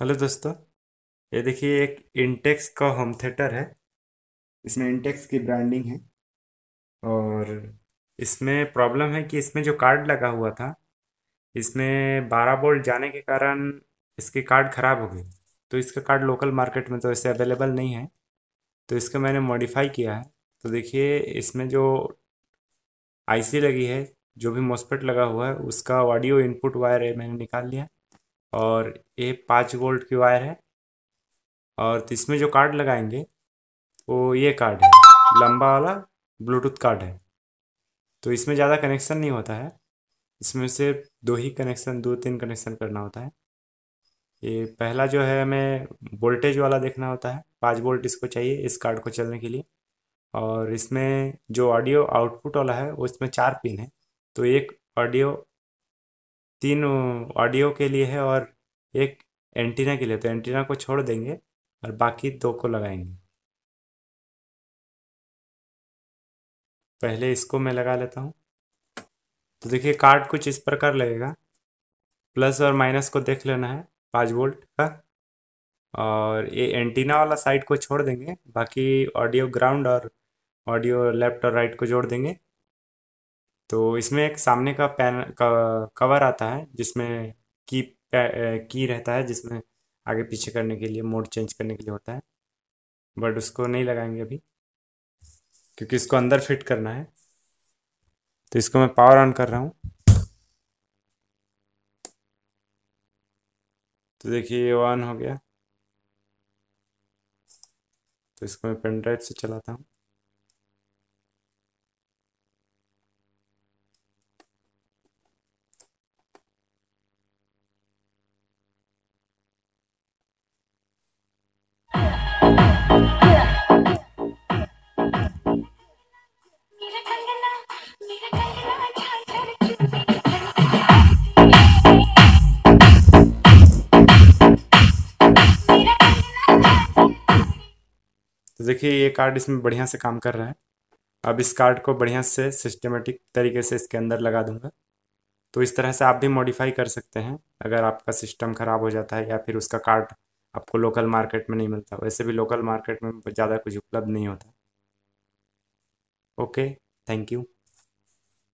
hello दोस्तों ये देखिए एक इंटेक्स का होम थिएटर है इसमें इंटेक्स की ब्रांडिंग है और इसमें प्रॉब्लम है कि इसमें जो कार्ड लगा हुआ था इसमें 12 बोल्ट जाने के कारण इसके कार्ड ख़राब हो गई तो इसका कार्ड लोकल मार्केट में तो ऐसे अवेलेबल नहीं है तो इसका मैंने मॉडिफाई किया है तो देखिए इसमें जो आई लगी है जो भी मोसपेट लगा हुआ है उसका ऑडियो इनपुट वायर मैंने निकाल लिया और ये पाँच वोल्ट की वायर है और इसमें जो कार्ड लगाएंगे वो ये कार्ड है लंबा वाला ब्लूटूथ कार्ड है तो इसमें ज़्यादा कनेक्शन नहीं होता है इसमें सिर्फ दो ही कनेक्शन दो तीन कनेक्शन करना होता है ये पहला जो है हमें वोल्टेज वाला देखना होता है पाँच वोल्ट इसको चाहिए इस कार्ड को चलने के लिए और इसमें जो ऑडियो आउटपुट वाला है उसमें चार पिन है तो एक ऑडियो तीन ऑडियो के लिए है और एक एंटीना के लिए तो एंटीना को छोड़ देंगे और बाकी दो को लगाएंगे पहले इसको मैं लगा लेता हूँ तो देखिए कार्ड कुछ इस प्रकार लगेगा प्लस और माइनस को देख लेना है पाँच वोल्ट का और ये एंटीना वाला साइड को छोड़ देंगे बाकी ऑडियो ग्राउंड और ऑडियो लेफ्ट और राइट को जोड़ देंगे तो इसमें एक सामने का पैन कवर आता है जिसमें की की रहता है जिसमें आगे पीछे करने के लिए मोड चेंज करने के लिए होता है बट उसको नहीं लगाएंगे अभी क्योंकि इसको अंदर फिट करना है तो इसको मैं पावर ऑन कर रहा हूँ तो देखिए ये ऑन हो गया तो इसको मैं पेन ड्राइव से चलाता हूँ देखिए ये कार्ड इसमें बढ़िया से काम कर रहा है अब इस कार्ड को बढ़िया से सिस्टमेटिक तरीके से इसके अंदर लगा दूंगा तो इस तरह से आप भी मॉडिफाई कर सकते हैं अगर आपका सिस्टम ख़राब हो जाता है या फिर उसका कार्ड आपको लोकल मार्केट में नहीं मिलता वैसे भी लोकल मार्केट में ज़्यादा कुछ उपलब्ध नहीं होता ओके थैंक यू